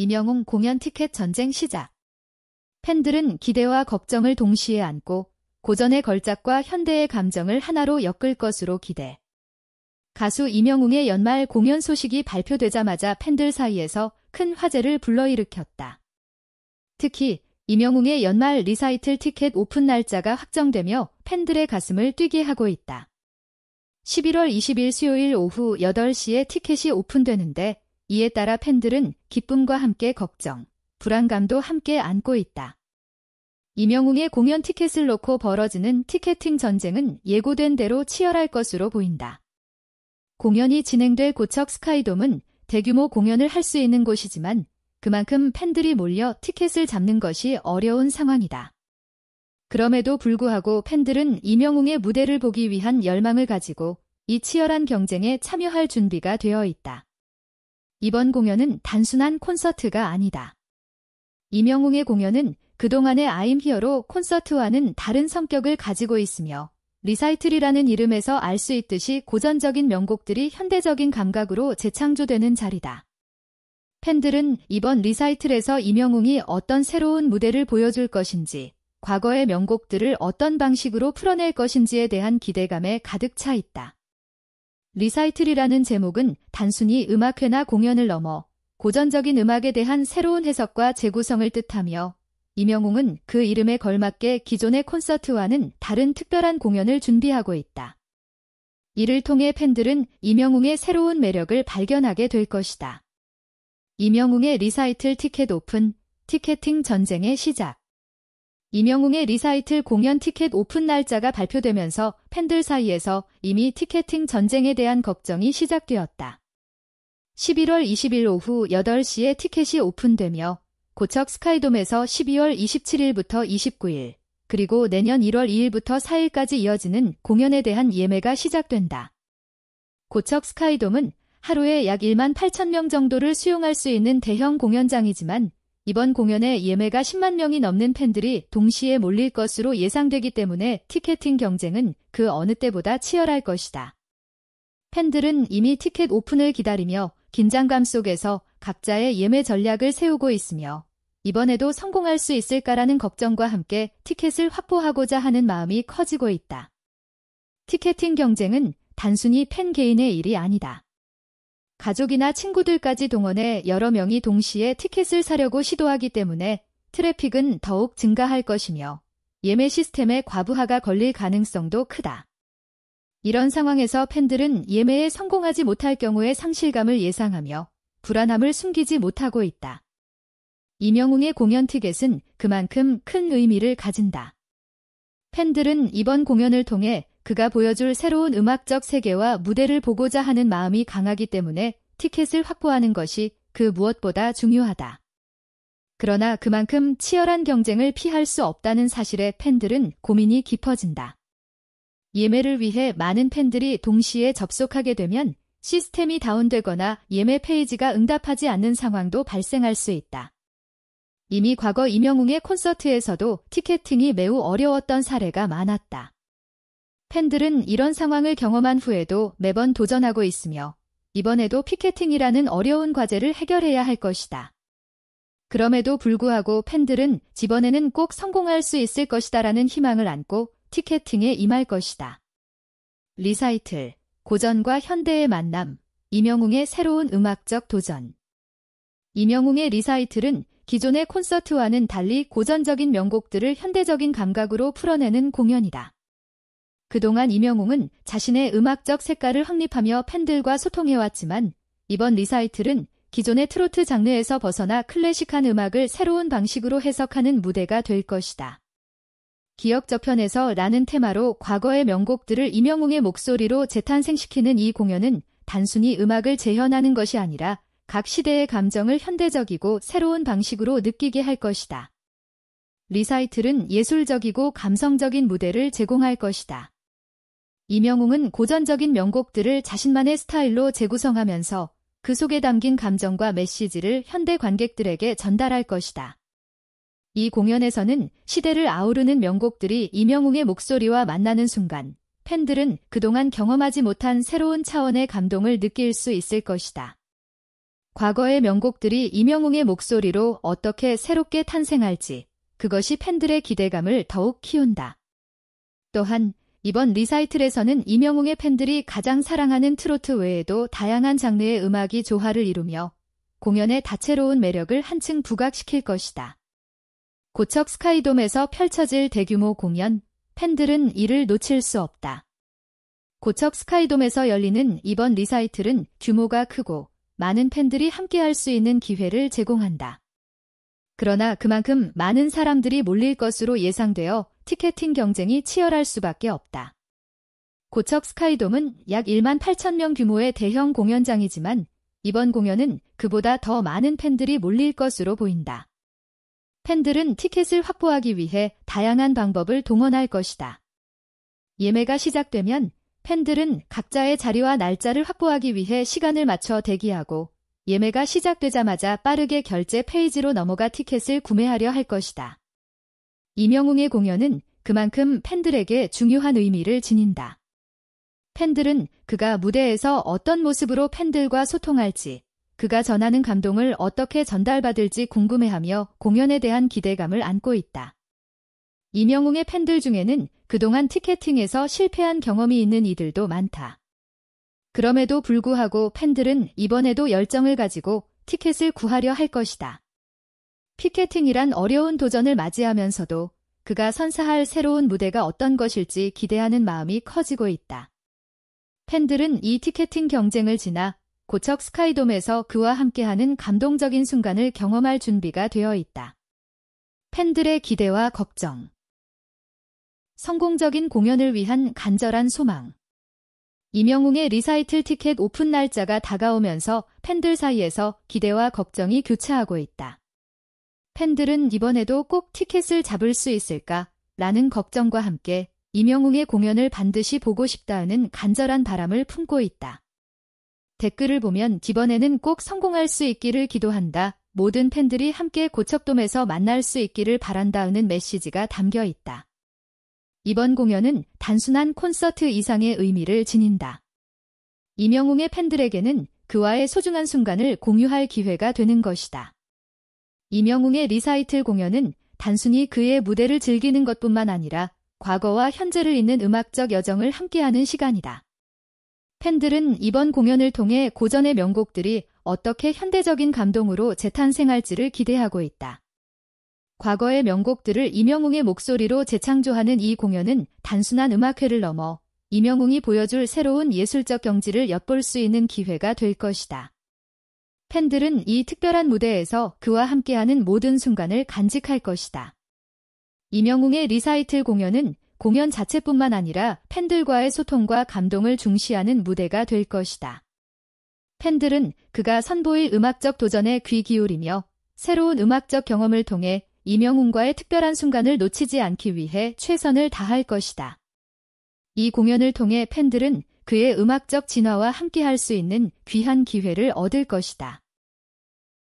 이명웅 공연 티켓 전쟁 시작. 팬들은 기대와 걱정을 동시에 안고 고전의 걸작과 현대의 감정을 하나로 엮을 것으로 기대. 가수 이명웅의 연말 공연 소식이 발표되자마자 팬들 사이에서 큰 화제를 불러일으켰다. 특히 이명웅의 연말 리사이틀 티켓 오픈 날짜가 확정되며 팬들의 가슴을 뛰게 하고 있다. 11월 20일 수요일 오후 8시에 티켓이 오픈되는데 이에 따라 팬들은 기쁨과 함께 걱정, 불안감도 함께 안고 있다. 이명웅의 공연 티켓을 놓고 벌어지는 티켓팅 전쟁은 예고된 대로 치열할 것으로 보인다. 공연이 진행될 고척 스카이돔은 대규모 공연을 할 수 있는 곳이지만 그만큼 팬들이 몰려 티켓을 잡는 것이 어려운 상황이다. 그럼에도 불구하고 팬들은 이명웅의 무대를 보기 위한 열망을 가지고 이 치열한 경쟁에 참여할 준비가 되어 있다. 이번 공연은 단순한 콘서트가 아니다. 이명웅의 공연은 그동안의 아임 히어로 콘서트와는 다른 성격을 가지고 있으며 리사이틀이라는 이름에서 알 수 있듯이 고전적인 명곡들이 현대적인 감각으로 재창조되는 자리다. 팬들은 이번 리사이틀에서 이명웅이 어떤 새로운 무대를 보여줄 것인지, 과거의 명곡들을 어떤 방식으로 풀어낼 것인지에 대한 기대감에 가득 차 있다. 리사이틀이라는 제목은 단순히 음악회나 공연을 넘어 고전적인 음악에 대한 새로운 해석과 재구성을 뜻하며 이명웅은 그 이름에 걸맞게 기존의 콘서트와는 다른 특별한 공연을 준비하고 있다. 이를 통해 팬들은 이명웅의 새로운 매력을 발견하게 될 것이다. 이명웅의 리사이틀 티켓 오픈, 티켓팅 전쟁의 시작 이명웅의 리사이틀 공연 티켓 오픈 날짜가 발표되면서 팬들 사이에서 이미 티켓팅 전쟁에 대한 걱정이 시작되었다. 11월 20일 오후 8시에 티켓이 오픈되며 고척 스카이돔에서 12월 27일부터 29일, 그리고 내년 1월 2일부터 4일까지 이어지는 공연에 대한 예매가 시작된다. 고척 스카이돔은 하루에 약 1만 8천 명 정도를 수용할 수 있는 대형 공연장이지만 이번 공연에 예매가 10만 명이 넘는 팬들이 동시에 몰릴 것으로 예상되기 때문에 티켓팅 경쟁은 그 어느 때보다 치열할 것이다. 팬들은 이미 티켓 오픈을 기다리며 긴장감 속에서 각자의 예매 전략을 세우고 있으며 이번에도 성공할 수 있을까라는 걱정과 함께 티켓을 확보하고자 하는 마음이 커지고 있다. 티켓팅 경쟁은 단순히 팬 개인의 일이 아니다. 가족이나 친구들까지 동원해 여러 명이 동시에 티켓을 사려고 시도하기 때문에 트래픽은 더욱 증가할 것이며 예매 시스템에 과부하가 걸릴 가능성도 크다. 이런 상황에서 팬들은 예매에 성공하지 못할 경우에 상실감을 예상하며 불안함을 숨기지 못하고 있다. 이명웅의 공연 티켓은 그만큼 큰 의미를 가진다. 팬들은 이번 공연을 통해 그가 보여줄 새로운 음악적 세계와 무대를 보고자 하는 마음이 강하기 때문에 티켓을 확보하는 것이 그 무엇보다 중요하다. 그러나 그만큼 치열한 경쟁을 피할 수 없다는 사실에 팬들은 고민이 깊어진다. 예매를 위해 많은 팬들이 동시에 접속하게 되면 시스템이 다운되거나 예매 페이지가 응답하지 않는 상황도 발생할 수 있다. 이미 과거 임영웅의 콘서트에서도 티켓팅이 매우 어려웠던 사례가 많았다. 팬들은 이런 상황을 경험한 후에도 매번 도전하고 있으며 이번에도 피켓팅이라는 어려운 과제를 해결해야 할 것이다. 그럼에도 불구하고 팬들은 이번에는 꼭 성공할 수 있을 것이다라는 희망을 안고 티켓팅에 임할 것이다. 리사이틀, 고전과 현대의 만남, 이명웅의 새로운 음악적 도전. 이명웅의 리사이틀은 기존의 콘서트와는 달리 고전적인 명곡들을 현대적인 감각으로 풀어내는 공연이다. 그동안 이명웅은 자신의 음악적 색깔을 확립하며 팬들과 소통해왔지만 이번 리사이틀은 기존의 트로트 장르에서 벗어나 클래식한 음악을 새로운 방식으로 해석하는 무대가 될 것이다. 기억 저편에서 라는 테마로 과거의 명곡들을 이명웅의 목소리로 재탄생시키는 이 공연은 단순히 음악을 재현하는 것이 아니라 각 시대의 감정을 현대적이고 새로운 방식으로 느끼게 할 것이다. 리사이틀은 예술적이고 감성적인 무대를 제공할 것이다. 이명웅은 고전적인 명곡들을 자신만의 스타일로 재구성하면서 그 속에 담긴 감정과 메시지를 현대 관객들에게 전달할 것이다. 이 공연에서는 시대를 아우르는 명곡들이 이명웅의 목소리와 만나는 순간 팬들은 그동안 경험하지 못한 새로운 차원의 감동을 느낄 수 있을 것이다. 과거의 명곡들이 이명웅의 목소리로 어떻게 새롭게 탄생할지 그것이 팬들의 기대감을 더욱 키운다. 또한 이번 리사이틀에서는 이명웅의 팬들이 가장 사랑하는 트로트 외에도 다양한 장르의 음악이 조화를 이루며 공연의 다채로운 매력을 한층 부각시킬 것이다. 고척 스카이돔에서 펼쳐질 대규모 공연, 팬들은 이를 놓칠 수 없다. 고척 스카이돔에서 열리는 이번 리사이틀은 규모가 크고 많은 팬들이 함께할 수 있는 기회를 제공한다. 그러나 그만큼 많은 사람들이 몰릴 것으로 예상되어 티켓팅 경쟁이 치열할 수밖에 없다. 고척 스카이돔은 약 1만 8천 명 규모의 대형 공연장이지만 이번 공연은 그보다 더 많은 팬들이 몰릴 것으로 보인다. 팬들은 티켓을 확보하기 위해 다양한 방법을 동원할 것이다. 예매가 시작되면 팬들은 각자의 자리와 날짜를 확보하기 위해 시간을 맞춰 대기하고 예매가 시작되자마자 빠르게 결제 페이지로 넘어가 티켓을 구매하려 할 것이다. 이명웅의 공연은 그만큼 팬들에게 중요한 의미를 지닌다. 팬들은 그가 무대에서 어떤 모습으로 팬들과 소통할지, 그가 전하는 감동을 어떻게 전달받을지 궁금해하며 공연에 대한 기대감을 안고 있다. 이명웅의 팬들 중에는 그동안 티켓팅에서 실패한 경험이 있는 이들도 많다. 그럼에도 불구하고 팬들은 이번에도 열정을 가지고 티켓을 구하려 할 것이다. 피켓팅이란 어려운 도전을 맞이하면서도 그가 선사할 새로운 무대가 어떤 것일지 기대하는 마음이 커지고 있다. 팬들은 이 티켓팅 경쟁을 지나 고척 스카이돔에서 그와 함께하는 감동적인 순간을 경험할 준비가 되어 있다. 팬들의 기대와 걱정 성공적인 공연을 위한 간절한 소망 이명웅의 리사이틀 티켓 오픈 날짜가 다가오면서 팬들 사이에서 기대와 걱정이 교차하고 있다. 팬들은 이번에도 꼭 티켓을 잡을 수 있을까? 라는 걱정과 함께 이명웅의 공연을 반드시 보고 싶다는 간절한 바람을 품고 있다. 댓글을 보면 이번에는 꼭 성공할 수 있기를 기도한다. 모든 팬들이 함께 고척돔에서 만날 수 있기를 바란다는 메시지가 담겨 있다. 이번 공연은 단순한 콘서트 이상의 의미를 지닌다. 이명웅의 팬들에게는 그와의 소중한 순간을 공유할 기회가 되는 것이다. 이명웅의 리사이틀 공연은 단순히 그의 무대를 즐기는 것뿐만 아니라 과거와 현재를 잇는 음악적 여정을 함께하는 시간이다. 팬들은 이번 공연을 통해 고전의 명곡들이 어떻게 현대적인 감동으로 재탄생할지를 기대하고 있다. 과거의 명곡들을 이명웅의 목소리로 재창조하는 이 공연은 단순한 음악회를 넘어 이명웅이 보여줄 새로운 예술적 경지를 엿볼 수 있는 기회가 될 것이다. 팬들은 이 특별한 무대에서 그와 함께하는 모든 순간을 간직할 것이다. 이명웅의 리사이틀 공연은 공연 자체뿐만 아니라 팬들과의 소통과 감동을 중시하는 무대가 될 것이다. 팬들은 그가 선보일 음악적 도전에 귀 기울이며 새로운 음악적 경험을 통해 이명웅과의 특별한 순간을 놓치지 않기 위해 최선을 다할 것이다. 이 공연을 통해 팬들은 그의 음악적 진화와 함께할 수 있는 귀한 기회를 얻을 것이다.